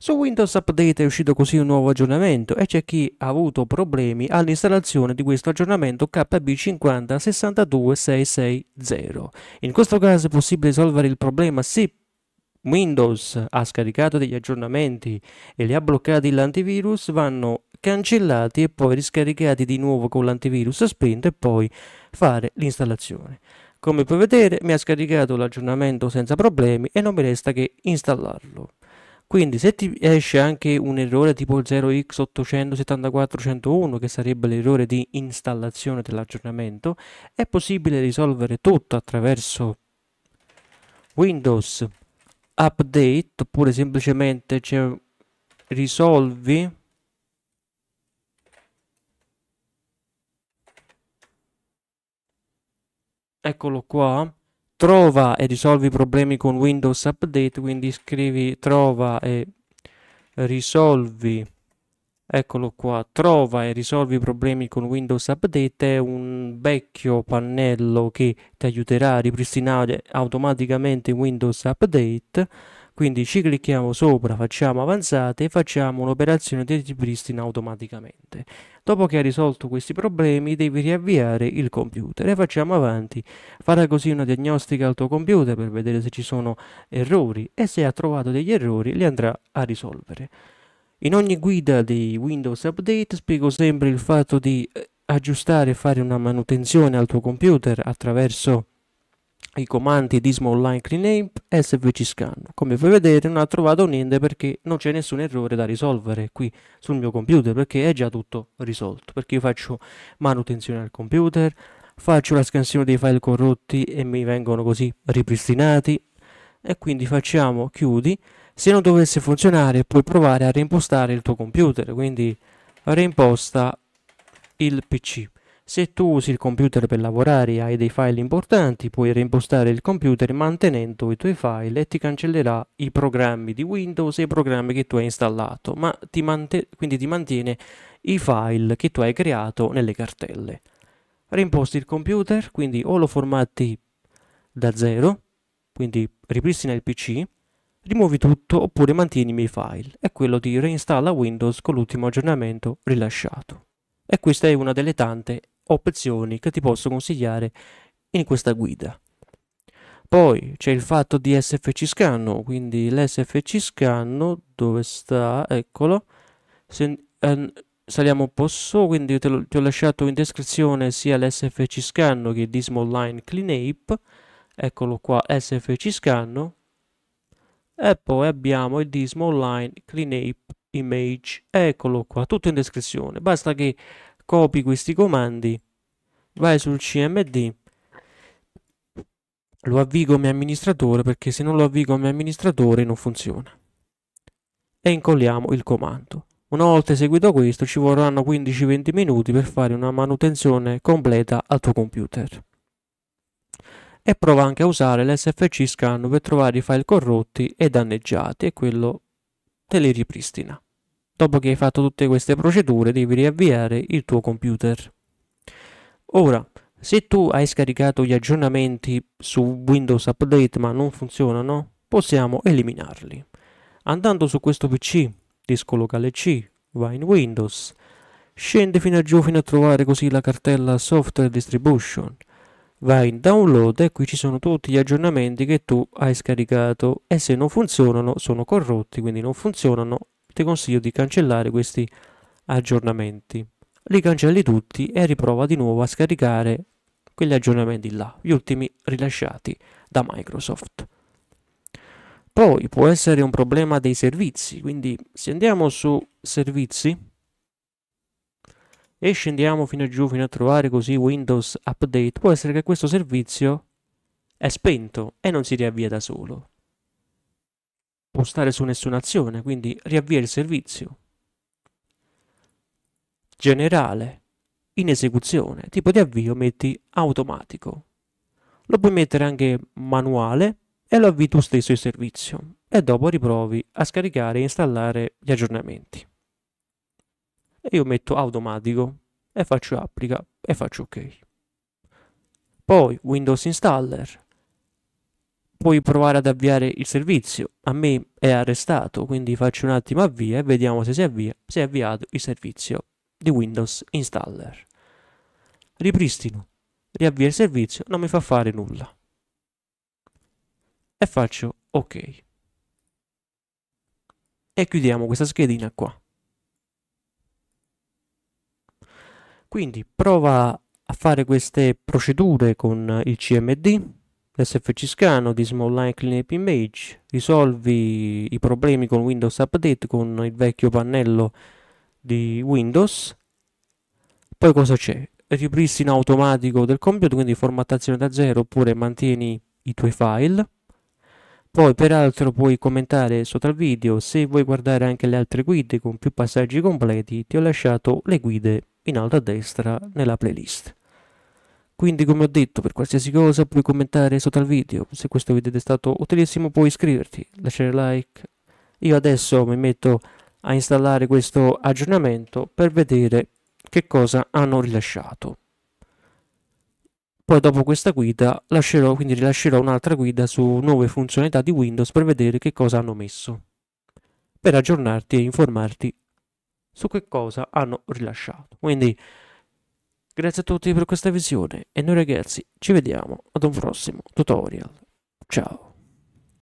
Su Windows Update è uscito così un nuovo aggiornamento e c'è chi ha avuto problemi all'installazione di questo aggiornamento KB5062660. In questo caso è possibile risolvere il problema se Windows ha scaricato degli aggiornamenti e li ha bloccati l'antivirus, vanno cancellati e poi riscaricati di nuovo con l'antivirus spento e poi fare l'installazione. Come puoi vedere mi ha scaricato l'aggiornamento senza problemi e non mi resta che installarlo. Quindi se ti esce anche un errore tipo 0 x 87401 che sarebbe l'errore di installazione dell'aggiornamento, è possibile risolvere tutto attraverso Windows Update oppure semplicemente cioè, risolvi eccolo qua trova e risolvi i problemi con Windows Update, quindi scrivi trova e risolvi eccolo qua, trova e risolvi i problemi con Windows Update è un vecchio pannello che ti aiuterà a ripristinare automaticamente Windows Update quindi ci clicchiamo sopra, facciamo avanzate e facciamo un'operazione di ripristino automaticamente. Dopo che ha risolto questi problemi devi riavviare il computer e facciamo avanti. Farà così una diagnostica al tuo computer per vedere se ci sono errori e se ha trovato degli errori li andrà a risolvere. In ogni guida di Windows Update spiego sempre il fatto di eh, aggiustare e fare una manutenzione al tuo computer attraverso i comandi di small line clean e svc scan. Come puoi vedere non ha trovato niente perché non c'è nessun errore da risolvere qui sul mio computer perché è già tutto risolto. Perché io faccio manutenzione al computer, faccio la scansione dei file corrotti e mi vengono così ripristinati e quindi facciamo chiudi. Se non dovesse funzionare puoi provare a reimpostare il tuo computer, quindi reimposta il PC se tu usi il computer per lavorare e hai dei file importanti, puoi reimpostare il computer mantenendo i tuoi file e ti cancellerà i programmi di Windows e i programmi che tu hai installato, ma ti quindi ti mantiene i file che tu hai creato nelle cartelle. Reimposti il computer, quindi o lo formatti da zero, quindi ripristina il PC, rimuovi tutto oppure mantienimi i file e quello ti reinstalla Windows con l'ultimo aggiornamento rilasciato. E questa è una delle tante opzioni che ti posso consigliare in questa guida. Poi c'è il fatto di SFC scanno, quindi l'SFC scanno dove sta, eccolo, Se, eh, saliamo un po' su, quindi lo, ti ho lasciato in descrizione sia l'SFC scanno che Dismal Clean Ape, eccolo qua SFC scanno, e poi abbiamo il Dismal Clean Ape Image, eccolo qua, tutto in descrizione, basta che copi questi comandi, vai sul CMD, lo avvii come amministratore perché se non lo avvii come amministratore non funziona. E incolliamo il comando. Una volta eseguito questo ci vorranno 15-20 minuti per fare una manutenzione completa al tuo computer. E prova anche a usare l'SFC scan per trovare i file corrotti e danneggiati e quello te li ripristina. Dopo che hai fatto tutte queste procedure devi riavviare il tuo computer. Ora, se tu hai scaricato gli aggiornamenti su Windows Update ma non funzionano, possiamo eliminarli. Andando su questo PC, disco locale C, va in Windows, scende fino a giù fino a trovare così la cartella Software Distribution, va in Download e qui ci sono tutti gli aggiornamenti che tu hai scaricato e se non funzionano sono corrotti, quindi non funzionano ti consiglio di cancellare questi aggiornamenti. Li cancelli tutti e riprova di nuovo a scaricare quegli aggiornamenti là, gli ultimi rilasciati da Microsoft. Poi può essere un problema dei servizi, quindi se andiamo su servizi e scendiamo fino giù fino a trovare così Windows Update, può essere che questo servizio è spento e non si riavvia da solo spostare su nessuna azione, quindi riavvia il servizio. Generale, in esecuzione, tipo di avvio metti automatico. Lo puoi mettere anche manuale e lo avvi tu stesso il servizio e dopo riprovi a scaricare e installare gli aggiornamenti. E io metto automatico e faccio applica e faccio ok. Poi Windows Installer puoi provare ad avviare il servizio. A me è arrestato, quindi faccio un attimo avvia e vediamo se si avvia, se è avviato il servizio di Windows Installer. Ripristino, riavvia il servizio, non mi fa fare nulla. E faccio ok. E chiudiamo questa schedina qua. Quindi prova a fare queste procedure con il CMD SFC scan di Small Line Cleanup Image, risolvi i problemi con Windows Update con il vecchio pannello di Windows. Poi cosa c'è? Ripristino automatico del computer, quindi formattazione da zero oppure mantieni i tuoi file. Poi peraltro puoi commentare sotto al video, se vuoi guardare anche le altre guide con più passaggi completi ti ho lasciato le guide in alto a destra nella playlist. Quindi come ho detto, per qualsiasi cosa puoi commentare sotto al video, se questo video ti è stato utilissimo puoi iscriverti, lasciare like. Io adesso mi metto a installare questo aggiornamento per vedere che cosa hanno rilasciato. Poi dopo questa guida lascerò, quindi rilascerò un'altra guida su nuove funzionalità di Windows per vedere che cosa hanno messo, per aggiornarti e informarti su che cosa hanno rilasciato. Quindi Grazie a tutti per questa visione e noi ragazzi ci vediamo ad un prossimo tutorial. Ciao!